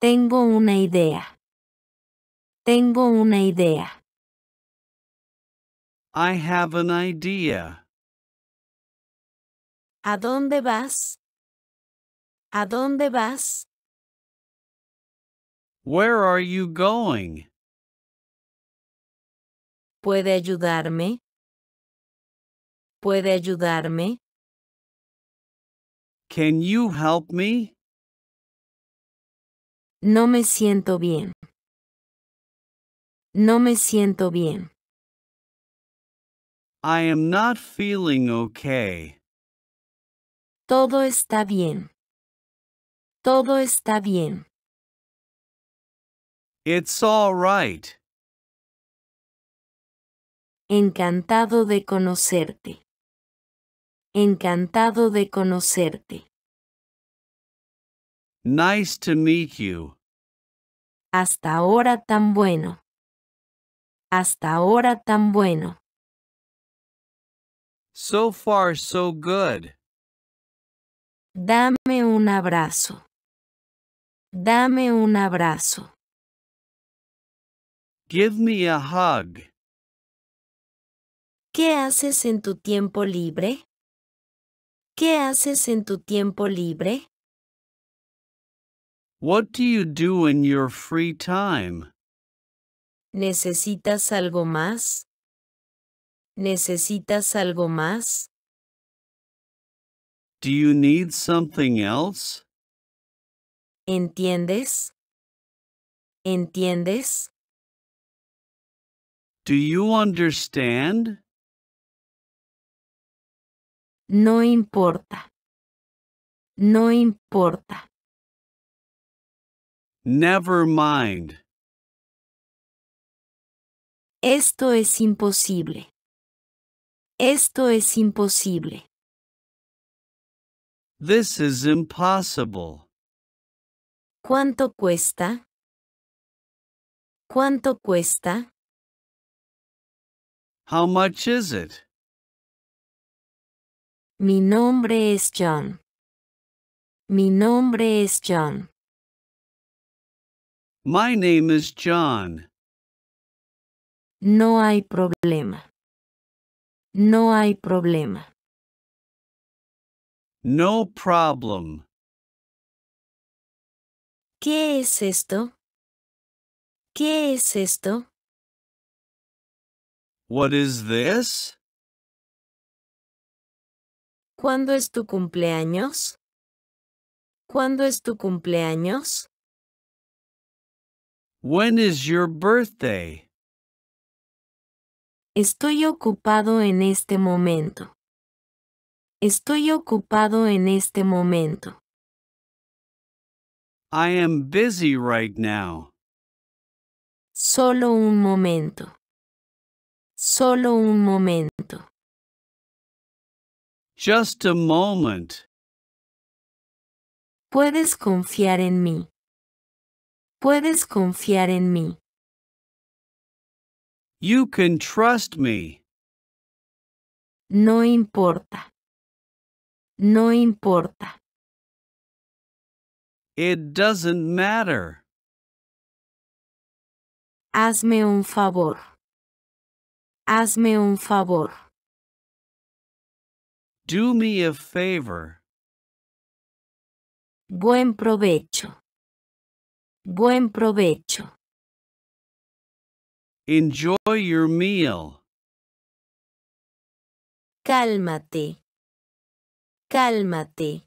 Tengo una idea. Tengo una idea. I have an idea. ¿A dónde vas? ¿A dónde vas? Where are you going? ¿Puede ayudarme? ¿Puede ayudarme? Can you help me? No me siento bien. No me siento bien. I am not feeling okay. Todo está bien. Todo está bien. It's all right. Encantado de conocerte. Encantado de conocerte. Nice to meet you. Hasta ahora tan bueno. Hasta ahora tan bueno. So far so good. Dame un abrazo. Dame un abrazo. Give me a hug. ¿Qué haces en tu tiempo libre? ¿Qué haces en tu tiempo libre? What do you do in your free time? ¿Necesitas algo más? ¿Necesitas algo más? Do you need something else? ¿Entiendes? ¿Entiendes? Do you understand? No importa. No importa. Never mind. Esto es imposible. Esto es imposible. This is impossible. ¿Cuánto cuesta? ¿Cuánto cuesta? How much is it? Mi nombre es John. Mi nombre es John. My name is John. No hay problema. No hay problema. No problem. ¿Qué es esto? ¿Qué es esto? What is this? ¿Cuándo es tu cumpleaños? ¿Cuándo es tu cumpleaños? When is your birthday? Estoy ocupado en este momento. Estoy ocupado en este momento. I am busy right now. Solo un momento. Solo un momento. Just a moment. Puedes confiar en mí. Puedes confiar en mí. You can trust me. No importa. No importa. It doesn't matter. Hazme un favor. Hazme un favor. Do me a favor. Buen provecho. Buen provecho. Enjoy your meal. Cálmate. Cálmate.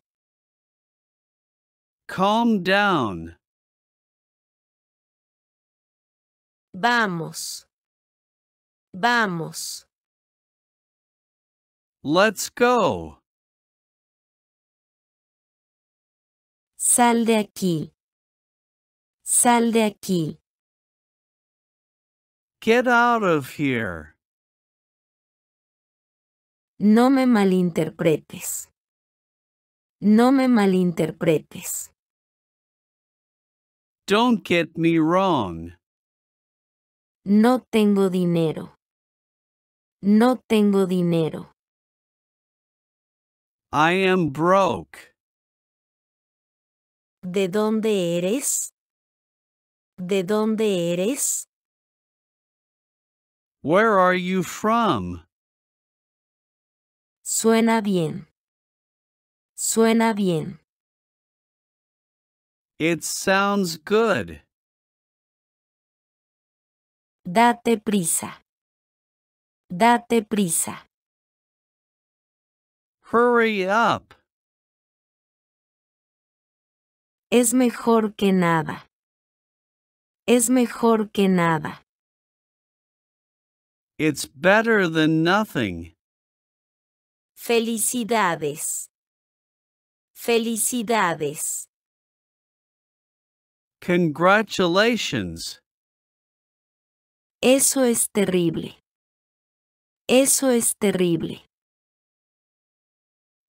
Calm down. Vamos. Vamos. Let's go. Sal de aquí. Sal de aquí. Get out of here. No me malinterpretes. No me malinterpretes. Don't get me wrong. No tengo dinero. No tengo dinero. I am broke. ¿De dónde eres? ¿De dónde eres? Where are you from? Suena bien. Suena bien. It sounds good. Date prisa. Date prisa. Hurry up. Es mejor que nada. Es mejor que nada. It's better than nothing. Felicidades. Felicidades. Congratulations. Eso es terrible. Eso es terrible.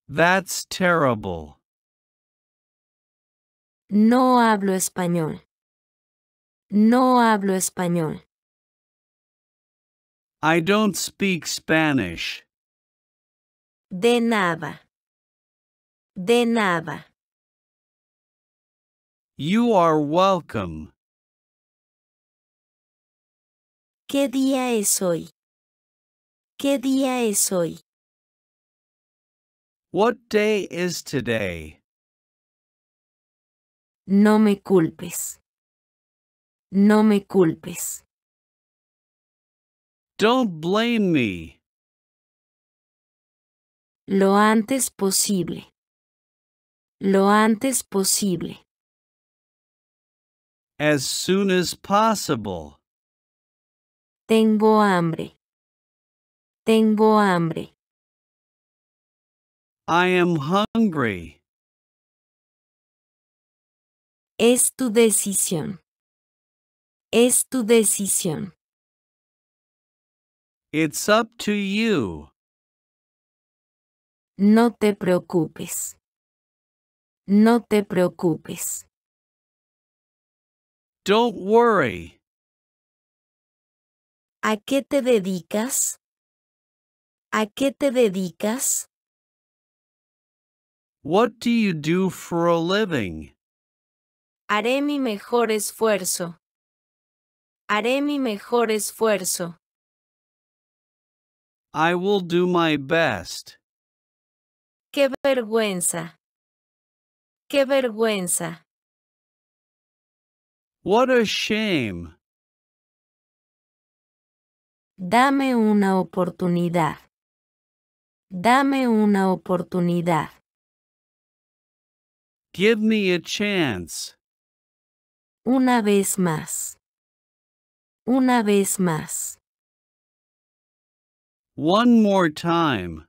That's terrible. No hablo español. No hablo español. I don't speak Spanish. De nada. De nada. You are welcome. ¿Qué día es hoy? ¿Qué día es hoy? What day is today? No me culpes. No me culpes. Don't blame me. Lo antes posible. Lo antes posible. As soon as possible. Tengo hambre. Tengo hambre. I am hungry. Es tu decisión. Es tu decisión. It's up to you. No te preocupes. No te preocupes. Don't worry. ¿A qué te dedicas? ¿A qué te dedicas? What do you do for a living? Haré mi mejor esfuerzo. Haré mi mejor esfuerzo. I will do my best. Qué vergüenza. Qué vergüenza. What a shame. Dame una oportunidad. Dame una oportunidad. Give me a chance. Una vez más. Una vez más. One more time.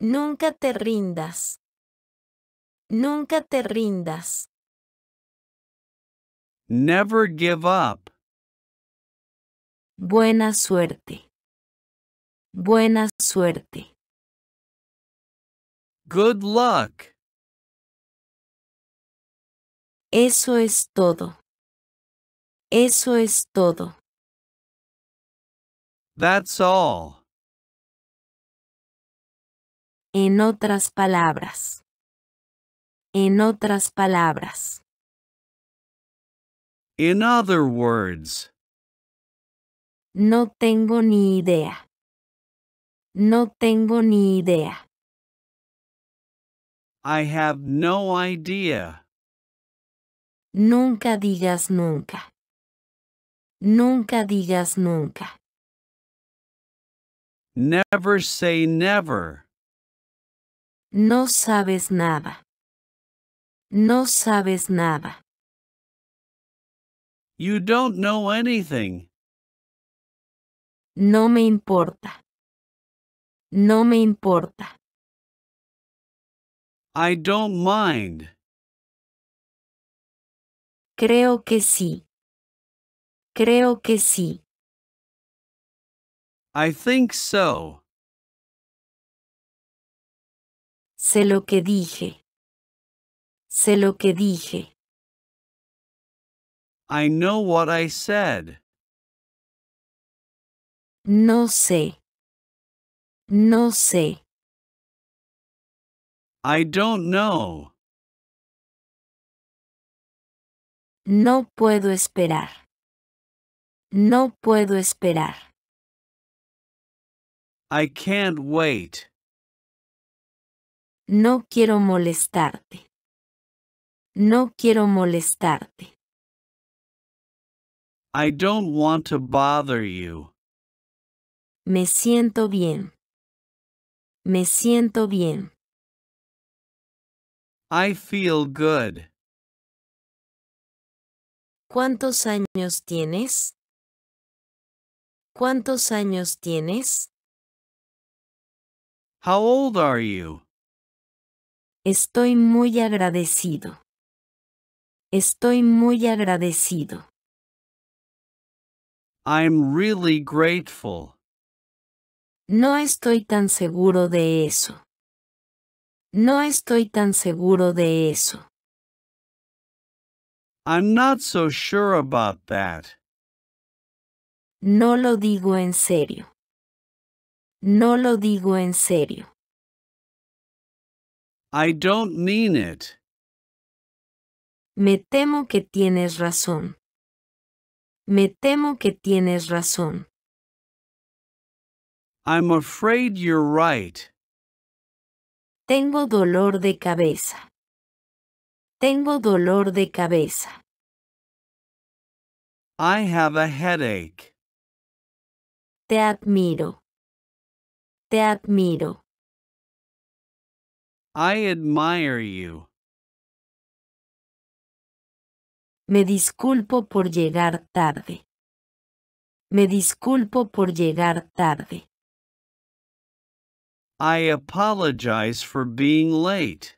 Nunca te rindas. Nunca te rindas. Never give up. Buena suerte. Buena suerte. Good luck. Eso es todo. Eso es todo. That's all. En otras palabras. En otras palabras. In other words. No tengo ni idea. No tengo ni idea. I have no idea. Nunca digas nunca. Nunca digas nunca. Never say never. No sabes nada. No sabes nada. You don't know anything. No me importa. No me importa. I don't mind. Creo que sí. Creo que sí. I think so. Sé lo que dije. Sé lo que dije. I know what I said. No sé. No sé. I don't know. No puedo esperar. No puedo esperar. I can't wait. No quiero molestarte. No quiero molestarte. I don't want to bother you. Me siento bien. Me siento bien. I feel good. ¿Cuántos años tienes? ¿Cuántos años tienes? How old are you? Estoy muy agradecido. Estoy muy agradecido. I'm really grateful. No estoy tan seguro de eso. No estoy tan seguro de eso. I'm not so sure about that. No lo digo en serio. No lo digo en serio. I don't mean it. Me temo que tienes razón. Me temo que tienes razón. I'm afraid you're right. Tengo dolor de cabeza. Tengo dolor de cabeza. I have a headache. Te admiro. Te admiro. I admire you. Me disculpo por llegar tarde. Me disculpo por llegar tarde. I apologize for being late.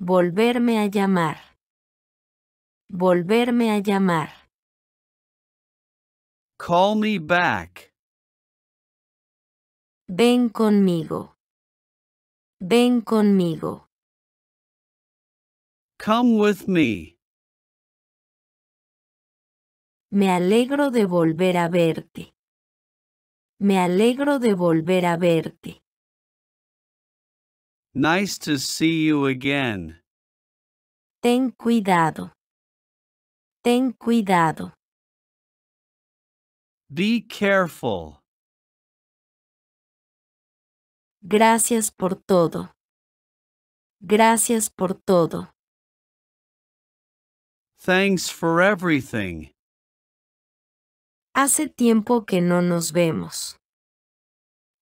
Volverme a llamar. Volverme a llamar. Call me back. Ven conmigo. Ven conmigo. Come with me. Me alegro de volver a verte. Me alegro de volver a verte. Nice to see you again. Ten cuidado. Ten cuidado. Be careful. Gracias por todo. Gracias por todo. Thanks for everything. Hace tiempo que no nos vemos.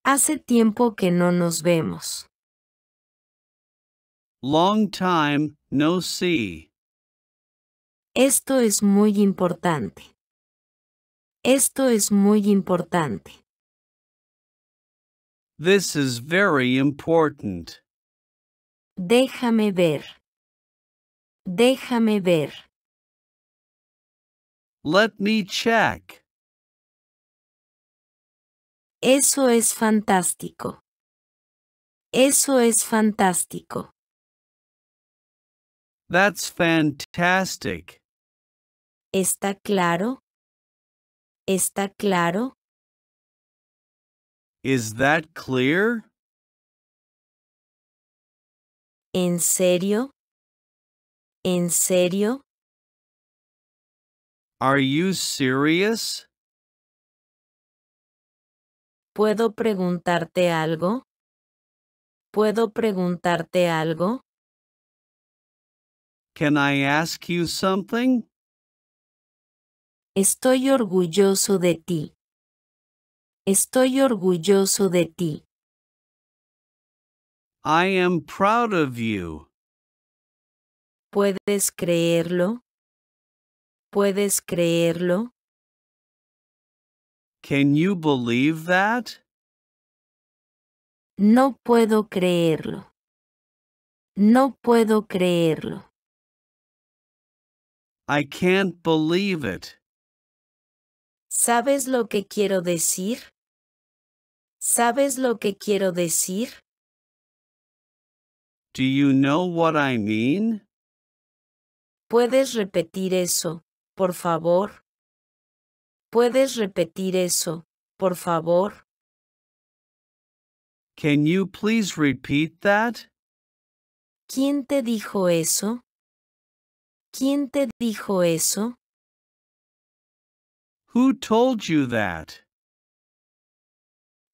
Hace tiempo que no nos vemos. Long time, no see. Esto es muy importante. Esto es muy importante. This is very important. Déjame ver. Déjame ver. Let me check. Eso es fantástico. Eso es fantástico. That's fantastic. ¿Está claro? ¿Está claro? Is that clear? ¿En serio? ¿En serio? Are you serious? ¿Puedo preguntarte algo? ¿Puedo preguntarte algo? Can I ask you something? Estoy orgulloso de ti. Estoy orgulloso de ti. I am proud of you. ¿Puedes creerlo? ¿Puedes creerlo? Can you believe that? No puedo creerlo. No puedo creerlo. I can't believe it. ¿Sabes lo que quiero decir? ¿Sabes lo que quiero decir? Do you know what I mean? ¿Puedes repetir eso, por favor? ¿Puedes repetir eso, por favor? Can you please repeat that? ¿Quién te dijo eso? ¿Quién te dijo eso? Who told you that?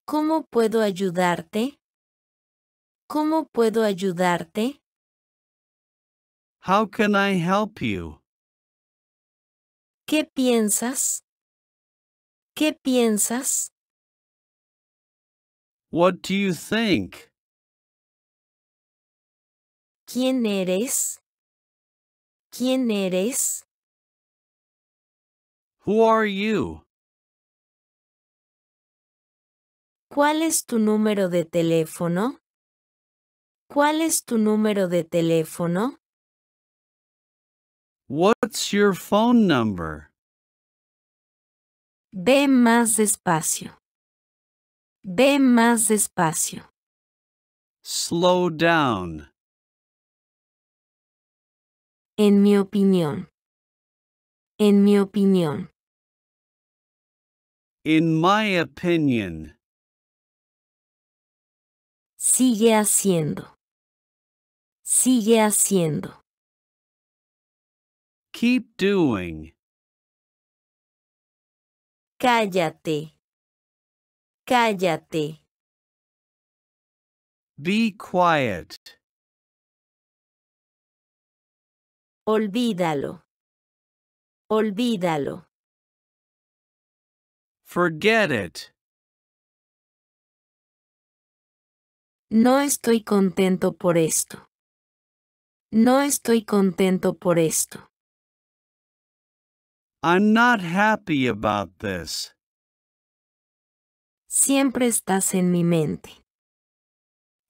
¿Cómo puedo ayudarte? ¿Cómo puedo ayudarte? How can I help you? ¿Qué piensas? ¿Qué piensas? What do you think? ¿Quién eres? ¿Quién eres? Who are you? ¿Cuál es tu número de teléfono? ¿Cuál es tu número de teléfono? What's your phone number? Ve más despacio. Ve más despacio. Slow down. En mi opinión. En mi opinión. In my opinion. Sigue haciendo. Sigue haciendo. Keep doing. Cállate. Cállate. Be quiet. Olvídalo. Olvídalo. Forget it. No estoy contento por esto. No estoy contento por esto. I'm not happy about this. Siempre estás en mi mente.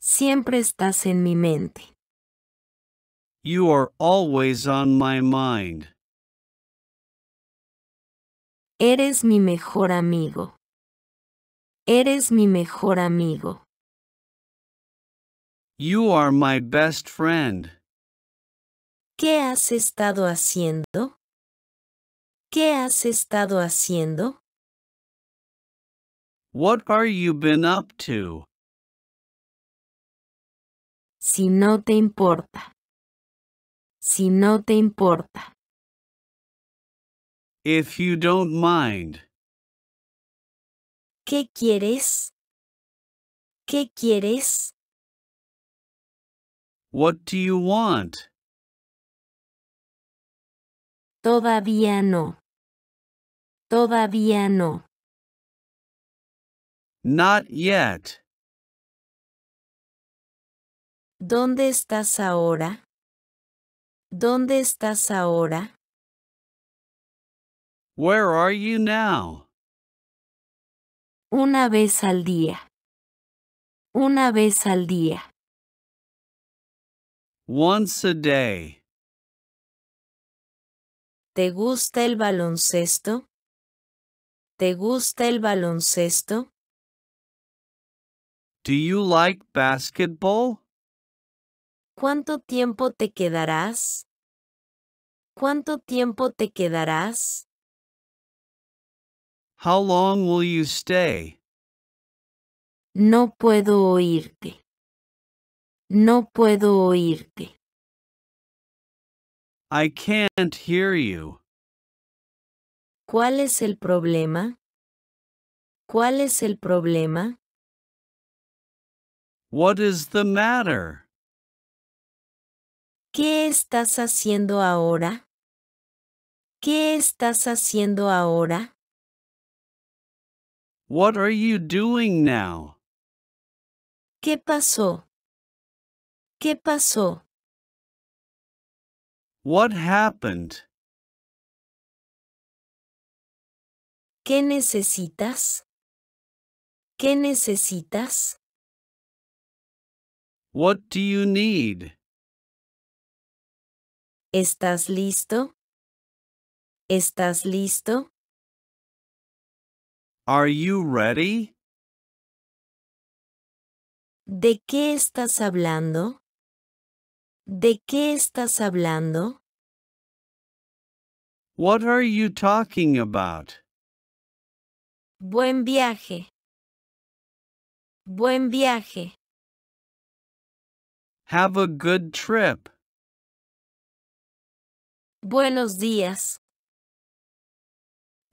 Siempre estás en mi mente. You are always on my mind. Eres mi mejor amigo. Eres mi mejor amigo. You are my best friend. ¿Qué has estado haciendo? ¿Qué has estado haciendo? What are you been up to? Si no te importa. Si no te importa. If you don't mind. ¿Qué quieres? ¿Qué quieres? What do you want? Todavía no. Todavía no. Not yet. ¿Dónde estás ahora? ¿Dónde estás ahora? Where are you now? Una vez al día. Una vez al día. Once a day. ¿Te gusta el baloncesto? ¿Te gusta el baloncesto? Do you like basketball? ¿Cuánto tiempo te quedarás? ¿Cuánto tiempo te quedarás? How long will you stay? No puedo oírte. No puedo oírte. I can't hear you. ¿Cuál es el problema? ¿Cuál es el problema? What is the matter? ¿Qué estás haciendo ahora? ¿Qué estás haciendo ahora? What are you doing now? ¿Qué pasó? ¿Qué pasó? What happened? ¿Qué necesitas? ¿Qué necesitas? What do you need? ¿Estás listo? ¿Estás listo? Are you ready? ¿De qué estás hablando? ¿De qué estás hablando? What are you talking about? Buen viaje. Buen viaje. Have a good trip. Buenos días.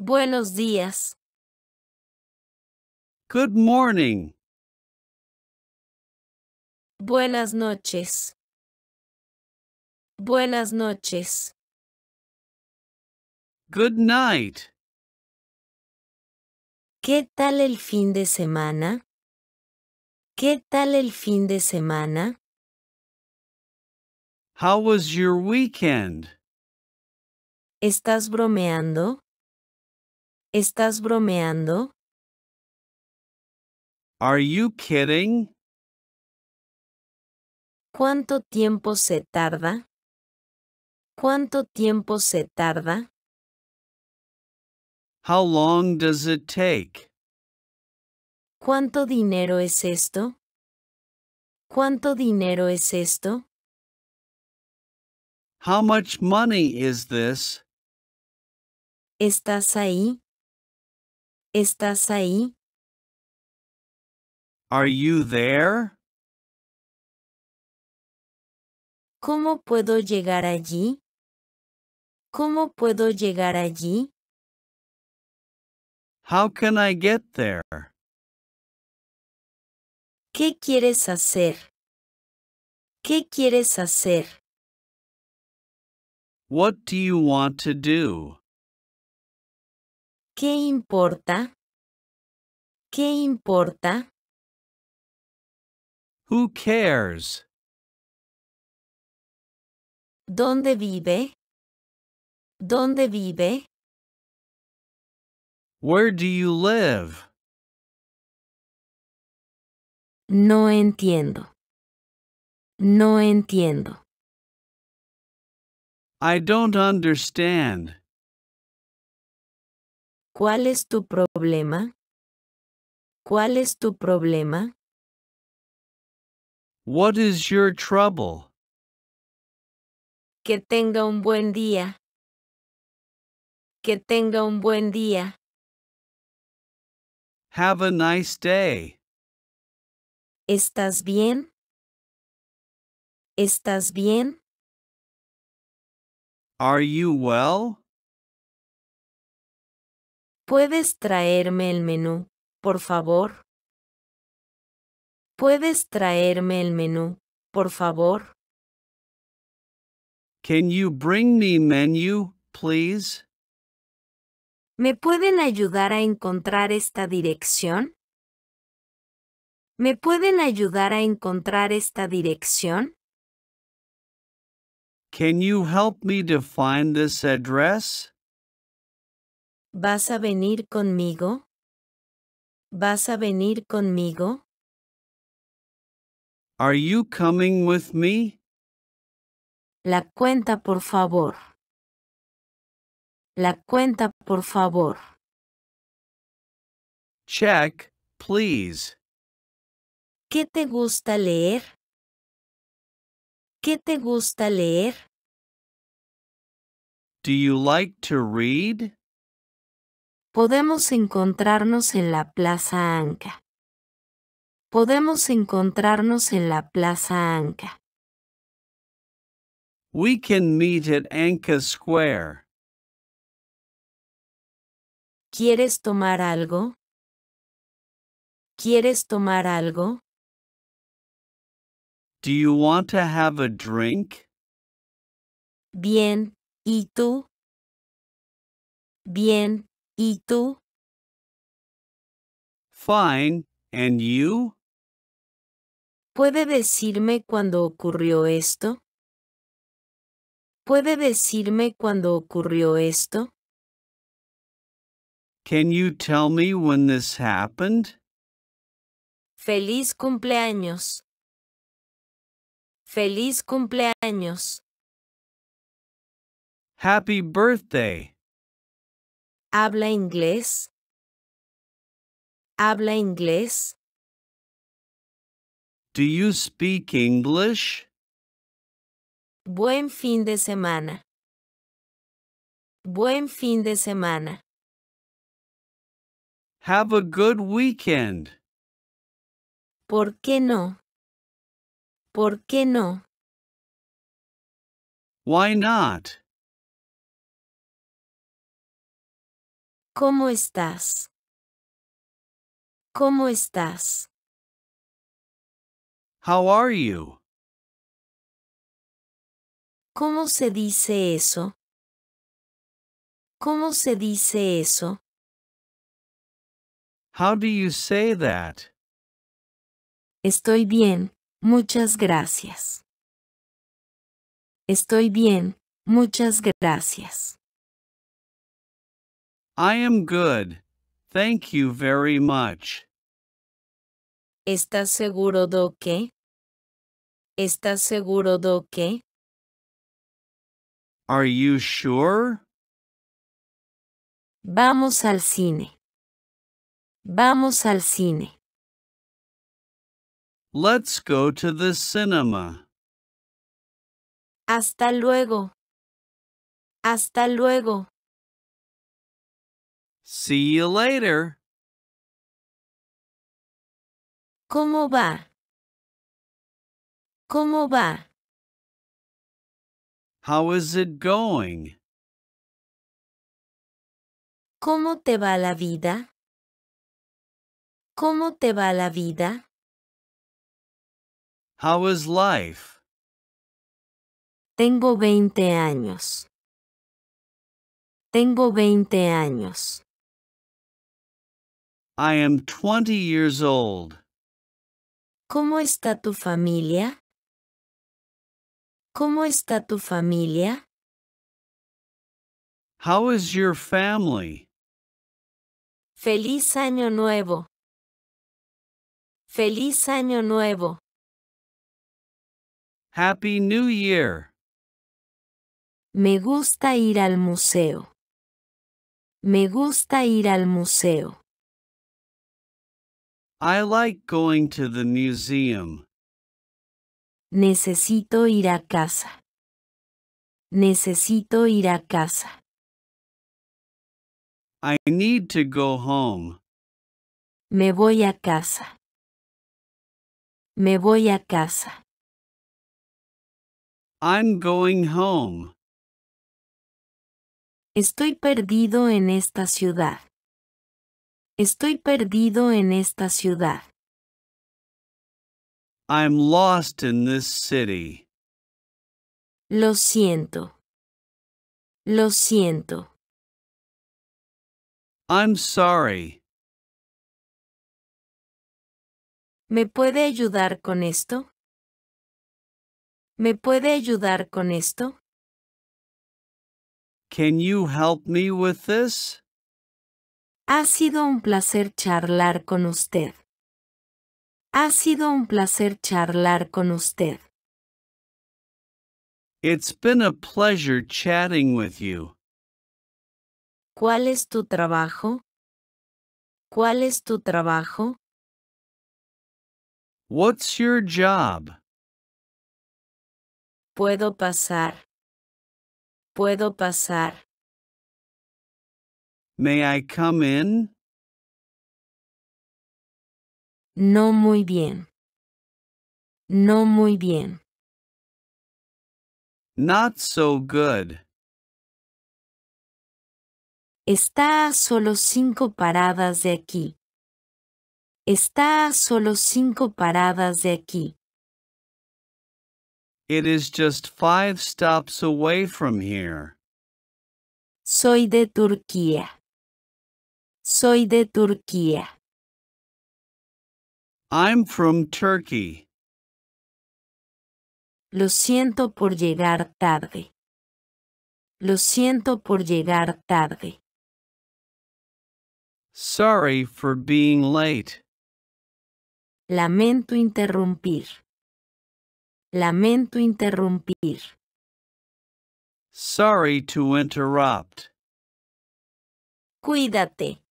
Buenos días. Good morning. Buenas noches. Buenas noches. Good night. ¿Qué tal el fin de semana? ¿Qué tal el fin de semana? How was your weekend? ¿Estás bromeando? ¿Estás bromeando? Are you kidding? ¿Cuánto tiempo se tarda? ¿Cuánto tiempo se tarda? How long does it take? ¿Cuánto dinero es esto? ¿Cuánto dinero es esto? How much money is this? ¿Estás ahí? ¿Estás ahí? Are you there? ¿Cómo puedo llegar allí? ¿Cómo puedo llegar allí? How can I get there? ¿Qué quieres hacer? ¿Qué quieres hacer? What do you want to do? ¿Qué importa? ¿Qué importa? Who cares? Donde vive? Donde vive? Where do you live? No entiendo. No entiendo. I don't understand. ¿Cuál es tu problema? ¿Cuál es tu problema? What is your trouble? Que tenga un buen día. Que tenga un buen día. Have a nice day. ¿Estás bien? ¿Estás bien? Are you well? ¿Puedes traerme el menú, por favor? ¿Puedes traerme el menú, por favor? Can you bring me menu, please? ¿Me pueden ayudar a encontrar esta dirección? ¿Me pueden ayudar a encontrar esta dirección? Can you help me to find this address? ¿Vas a venir conmigo? ¿Vas a venir conmigo? Are you coming with me? La cuenta, por favor. La cuenta, por favor. Check, please. ¿Qué te gusta leer? ¿Qué te gusta leer? Do you like to read? Podemos encontrarnos en la Plaza Anca. Podemos encontrarnos en la Plaza Anca. We can meet at Anca Square. ¿Quieres tomar algo? ¿Quieres tomar algo? Do you want to have a drink? Bien, ¿y tú? Bien, ¿y tú? Fine, and you? ¿Puede decirme cuándo ocurrió esto? ¿Puede decirme cuándo ocurrió esto? Can you tell me when this happened? Feliz cumpleaños. Feliz cumpleaños. Happy birthday. Habla inglés. Habla inglés. Do you speak English? Buen fin de semana. Buen fin de semana. Have a good weekend. ¿Por qué no? ¿Por qué no? Why not? ¿Cómo estás? ¿Cómo estás? How are you? ¿Cómo se dice eso? ¿Cómo se dice eso? How do you say that? Estoy bien, muchas gracias. Estoy bien, muchas gracias. I am good. Thank you very much. ¿Estás seguro do que? ¿Estás seguro do que? Are you sure? Vamos al cine. Vamos al cine. Let's go to the cinema. Hasta luego. Hasta luego. See you later. ¿Cómo va? ¿Cómo va? How is it going? ¿Cómo te va la vida? ¿Cómo te va la vida? How is life? Tengo 20 años. Tengo 20 años. I am 20 years old. ¿Cómo está tu familia? ¿Cómo está tu familia? How is your family? Feliz año nuevo. Feliz año nuevo. Happy New Year. Me gusta ir al museo. Me gusta ir al museo. I like going to the museum. Necesito ir a casa. Necesito ir a casa. I need to go home. Me voy a casa. Me voy a casa. I'm going home. Estoy perdido en esta ciudad. Estoy perdido en esta ciudad. I'm lost in this city. Lo siento. Lo siento. I'm sorry. ¿Me puede ayudar con esto? ¿Me puede ayudar con esto? Can you help me with this? Ha sido un placer charlar con usted. Ha sido un placer charlar con usted. It's been a pleasure chatting with you. ¿Cuál es tu trabajo? ¿Cuál es tu trabajo? What's your job? Puedo pasar. Puedo pasar. May I come in? No muy bien. No muy bien. Not so good. Está a solo cinco paradas de aquí. Está a solo cinco paradas de aquí. It is just five stops away from here. Soy de Turquía. Soy de Turquía. I'm from Turkey. Lo siento por llegar tarde. Lo siento por llegar tarde. Sorry for being late. Lamento interrumpir. Lamento interrumpir. Sorry to interrupt. Cuídate.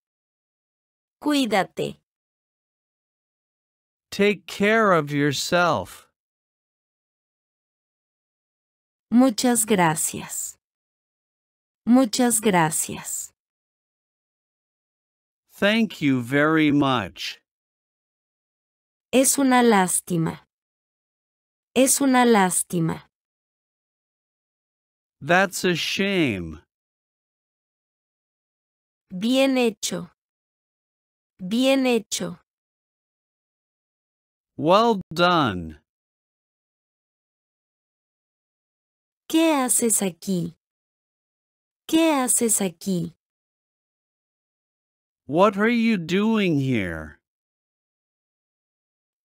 Cuídate. Take care of yourself. Muchas gracias. Muchas gracias. Thank you very much. Es una lástima. Es una lástima. That's a shame. Bien hecho. Bien hecho. Well done. ¿Qué haces aquí? ¿Qué haces aquí? What are you doing here?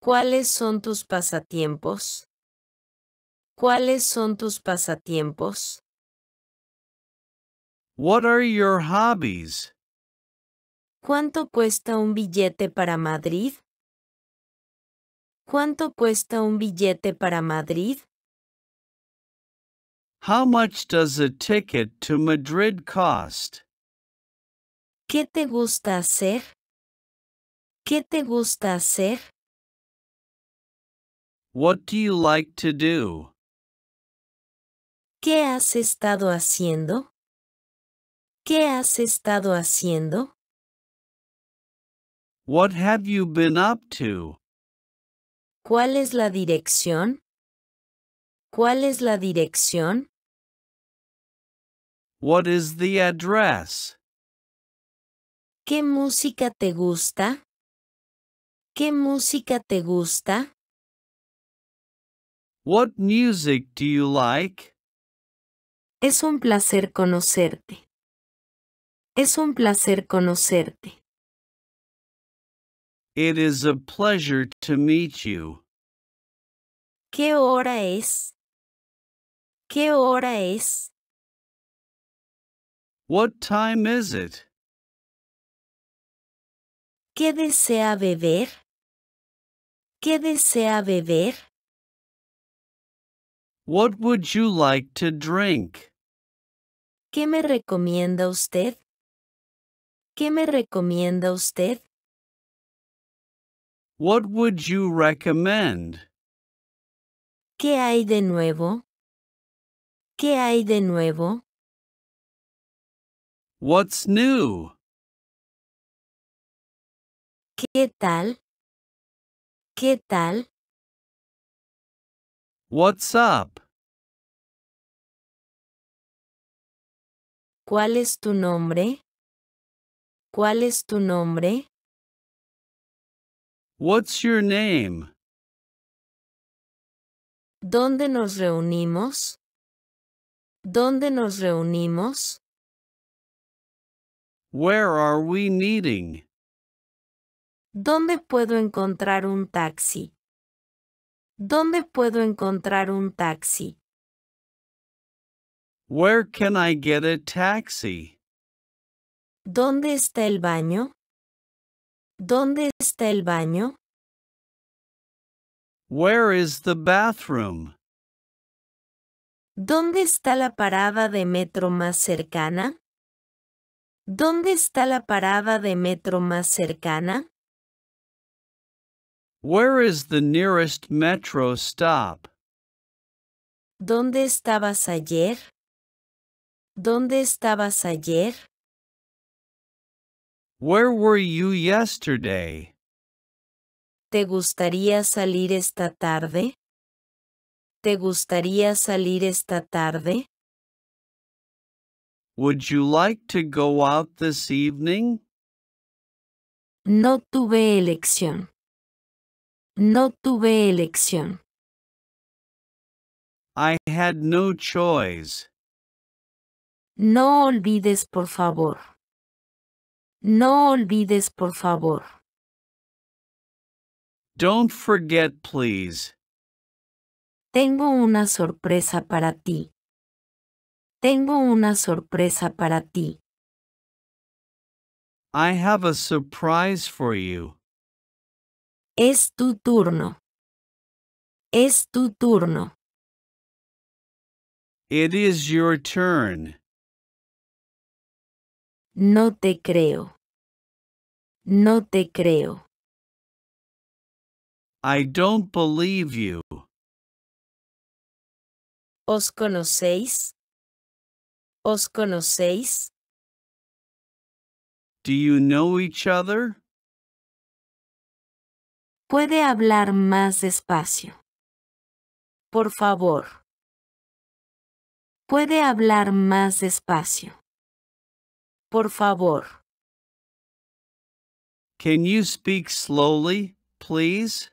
¿Cuáles son tus pasatiempos? ¿Cuáles son tus pasatiempos? What are your hobbies? ¿Cuánto cuesta un billete para Madrid? ¿Cuánto cuesta un billete para Madrid? How much does a ticket to Madrid cost? ¿Qué te gusta hacer? ¿Qué te gusta hacer? What do you like to do? ¿Qué has estado haciendo? ¿Qué has estado haciendo? What have you been up to? ¿Cuál es la dirección? ¿Cuál es la dirección? What is the address? ¿Qué música te gusta? ¿Qué música te gusta? What music do you like? Es un placer conocerte. Es un placer conocerte. It is a pleasure to meet you. ¿Qué hora es? ¿Qué hora es? What time is it? ¿Qué desea beber? ¿Qué desea beber? What would you like to drink? ¿Qué me recomienda usted? ¿Qué me recomienda usted? What would you recommend? ¿Qué hay de nuevo? ¿Qué hay de nuevo? What's new? ¿Qué tal? ¿Qué tal? What's up? ¿Cuál es tu nombre? ¿Cuál es tu nombre? What's your name? ¿Dónde nos reunimos? ¿Dónde nos reunimos? Where are we meeting? ¿Dónde puedo encontrar un taxi? ¿Dónde puedo encontrar un taxi? Where can I get a taxi? ¿Dónde está el baño? ¿Dónde está el baño? Where is the bathroom? ¿Dónde está la parada de metro más cercana? ¿Dónde está la parada de metro más cercana? Where is the nearest metro stop? ¿Dónde estabas ayer? ¿Dónde estabas ayer? Where were you yesterday? ¿Te gustaría salir esta tarde? ¿Te gustaría salir esta tarde? Would you like to go out this evening? No tuve elección. No tuve elección. I had no choice. No olvides, por favor. No olvides, por favor. Don't forget, please. Tengo una sorpresa para ti. Tengo una sorpresa para ti. I have a surprise for you. Es tu turno. Es tu turno. It is your turn. No te creo. No te creo. I don't believe you. ¿Os conocéis? ¿Os conocéis? Do you know each other? Puede hablar más despacio. Por favor. Puede hablar más despacio. Por favor. Can you speak slowly, please?